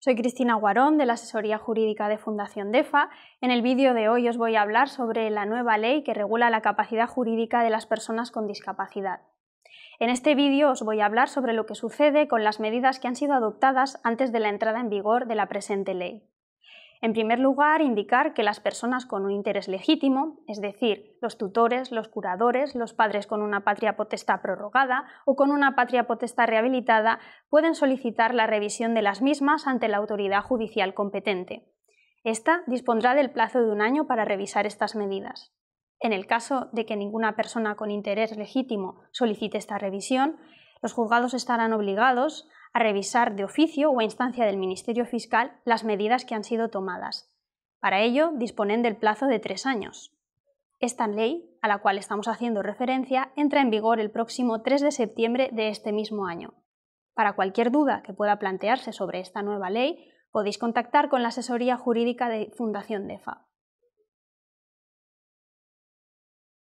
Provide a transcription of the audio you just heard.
Soy Cristina Guarón de la Asesoría Jurídica de Fundación DEFA. En el vídeo de hoy os voy a hablar sobre la nueva ley que regula la capacidad jurídica de las personas con discapacidad. En este vídeo os voy a hablar sobre lo que sucede con las medidas que han sido adoptadas antes de la entrada en vigor de la presente ley. En primer lugar, indicar que las personas con un interés legítimo, es decir, los tutores, los curadores, los padres con una patria potestad prorrogada o con una patria potestad rehabilitada, pueden solicitar la revisión de las mismas ante la autoridad judicial competente. Esta dispondrá del plazo de un año para revisar estas medidas. En el caso de que ninguna persona con interés legítimo solicite esta revisión, los juzgados estarán obligados a revisar de oficio o a instancia del Ministerio Fiscal las medidas que han sido tomadas. Para ello, disponen del plazo de tres años. Esta ley, a la cual estamos haciendo referencia, entra en vigor el próximo 3 de septiembre de este mismo año. Para cualquier duda que pueda plantearse sobre esta nueva ley, podéis contactar con la asesoría jurídica de Fundación DEFA.